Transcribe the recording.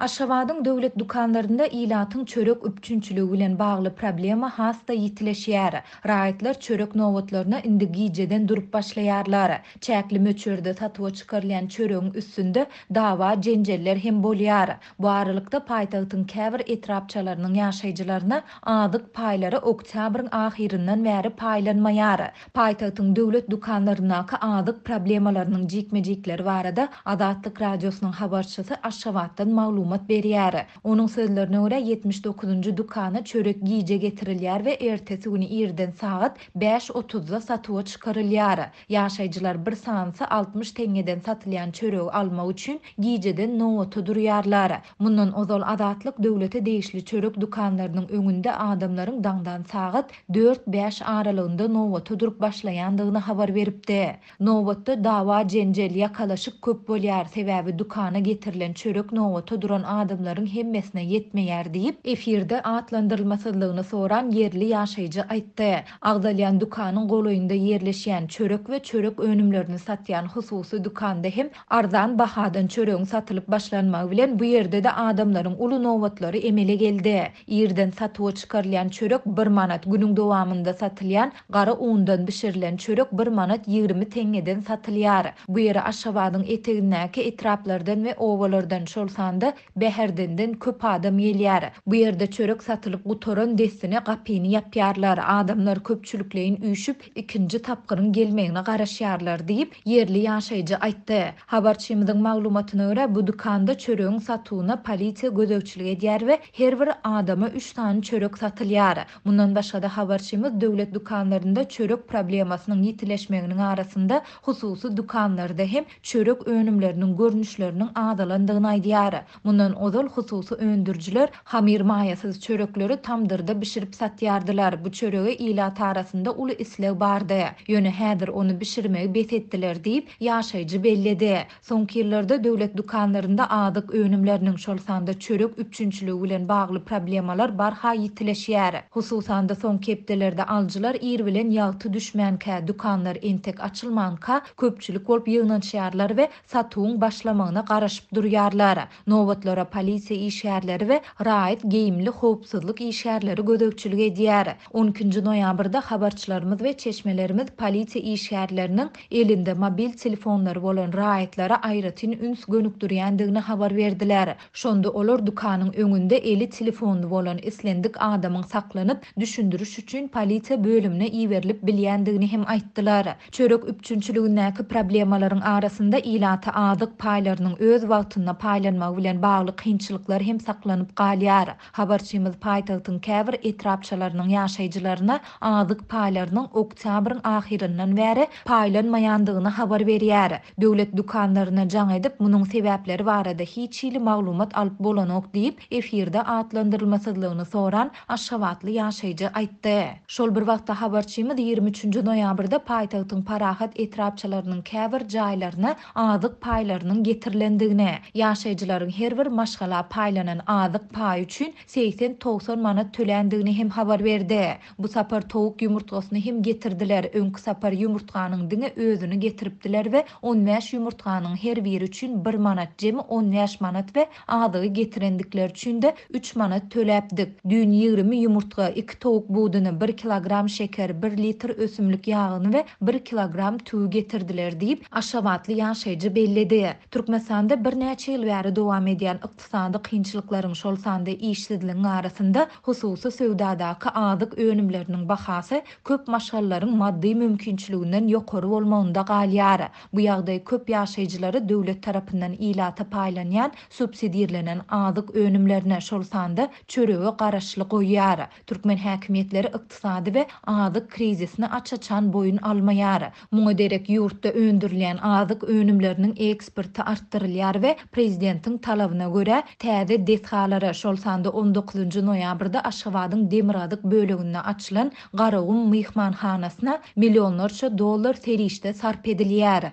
Aşavadın dövlet dukanlarında ilatın çörök öpçünçülü ülen bağlı problema hasta yitileşiyar. Rahitler çörök novotlarına indi giyceden durup başlayarlar. Çekli möçörde tatuva çıkarlayan çörökün üstünde dava cenceller hem boliyar. Bu aralıkta paytağıtın kevr etrapçalarının yaşayıcılarına adık payları oktabrın ahirinden veri paylanmayar. Paytağıtın dövlet dukanlarına ka adık problemalarının cikmecikleri var adı adatlık radyosunun havarçası aşavaddan mağlum maglumat berýär. Onuň sözlerine görä 79-njy dukana çörek giýje getirilýär we ertesi güni irden saat 5:30-da satuwa çykarylýar. Ýaşajylar bir sansa 60 tengeden satylýan çörek almak üçin giýjeden nowa tudurýarlar. Mundan ozal adatlyk döwlete değişli çörek dukanlarynyň öňünde adamlaryň daňdan saat 4-5 aralygynda nowa tudurup başlaýandygyny habar beripdi. Nowatda dawa jenjel ýakalaşyp köp bolýar sebäbi dukana getirilen çörek nowa tuduran milyon adımların hemmesine yetme yer deyip efirde atlandırılmasızlığını soran yerli yaşayıcı aytta. Ağdalyan dukanın koloyunda yerleşen çörök ve çörök önümlerini satyan hususu dukanda hem ardan bahadan çörökün satılıp başlanma bilen bu yerde de adamların ulu novatları emele geldi. Yerden satıva çıkarlayan çörök bir manat günün doğamında satılayan qara undan bişirilen çörök bir manat 20 tengeden satılayar. Bu yeri aşavadın etegin etraplardan ve ovalardan çolsandı Beherdinden köp adam gelýär. Bu ýerde çörek satylyp gutoran destine gapyny yapyarlar. Adamlar köpçülükleýin üýşüp ikinci tapqının gelmeyini garaşýarlar diýip yerli yaşayıcı aýtdy. Habarçymyzyň maglumatyna görä bu dukanda çöreğin satuğuna polisiya gözövçülük ediyar ve her bir adama 3 tane çörek satılyar. Bundan başka da dövlet devlet dukanlarında çörek problemasının yitileşmeğinin arasında hususu dukanlarda hem çörek önümlerinin görünüşlerinin adalandığına aydiyar. Bundan Ondan ozal hususu öndürcüler hamir mayasız çörökleri tamdırda bişirip satyardılar. Bu çöröge ilat arasında ulu islev bardı. Yönü hedir onu bişirmeyi betettiler deyip yaşaycı belledi. Son kirlarda devlet dukanlarında adık önümlerinin şolsanda çörök üçüncülü ulen bağlı problemalar barha yitileşiyer. Hususanda son keptelerde alcılar irvilen bilen yaltı düşmenka, dukanlar entek açılmanka köpçülük olp yığınan şiarlar ve satuğun başlamana karışıp duruyarlar. Nova olara polisiýa iýi şäherleri we raýat geyimli howpsuzlyk iýi şäherleri gödögçülige 12. 10 kün jeniýabrda habarçylarymyz we çeşmelerimiz polisiýa elinde mobil telefonlar bolan rayitlara aýratyn üns göniňdikdirýändigini habar verdiler şonda olar önünde öňünde eli telefonly bolan islendik adamyň saklanyp düşündürüş üçin polisiýa bölümine iýerilip bilýändigini hem aýtdylar çörek üçünçüligine köp problemlaryň arasinda ilata adyk paýlarynyň öz wagtyny paýlanmagy bilen bağlı kıyınçılıklar hem saklanıp galiyar. Habarçimiz paytaltın kevr etrapçalarının yaşayıcılarına anadık paylarının oktyabrın ahirinden veri paylanmayandığını habar veriyar. Devlet dukanlarına can edip bunun sebepleri var arada hiç ili mağlumat alıp bolanok deyip efirde atlandırılmasızlığını soran aşavatlı yaşayıcı aytta. Şol bir vaxta habarçimiz 23. noyabrda paytaltın parahat etrapçalarının kevr caylarına anadık paylarının getirlendiğine yaşayıcıların her bir maşgala paylanan azyk pay üçin 80-90 manat tölendigini hem habar berdi. Bu sapar tovuk yumurtgasyny hem getirdiler. Önki sapar yumurtganyň diňe özüni getiripdiler we 15 yumurtganyň her biri üçin 1 manat jemi 15 manat we azygy getirendikler üçin de 3 manat töläpdik. Dün 20 yumurtga 2 tovuk buwdyny 1 kilogram şeker, 1 litr ösümlik ýagyny we 1 kilogram tuw getirdiler diýip aşawatly ýaşajy belledi. Türkmenistanda bir näçe ýyl bäri dowam edýär Ähmetde iqtisady kynçylyklarym şol sanda iýişlidliň närisinde hususi söwdadaky azyk önümleriň bahasy köp maşgallaryň maddi mümkinçiliginden ýokary bolmanda galyary bu ýagdaýda köp ýaşajylary döwlet tarapyndan ilata paýlanýan subsidiirlenen azyk önümlerine şol sanda çöräwü garaşçylygy ýary. Türkmen häkimetleri iqtisadi we azyk krizisini açaçan boyun almayary. Modern ýurtda öndürilen azyk önümleriniň eksporty artdyrylýar we prezidentiň talap ýaşanyşlaryna görä, täze detxalary şol sanda 19-njy noýabrda Aşgabatyň Demiradyk bölegine açylan Garawum myhmanhanasyna millionlarça dollar terişde sarp edilýär.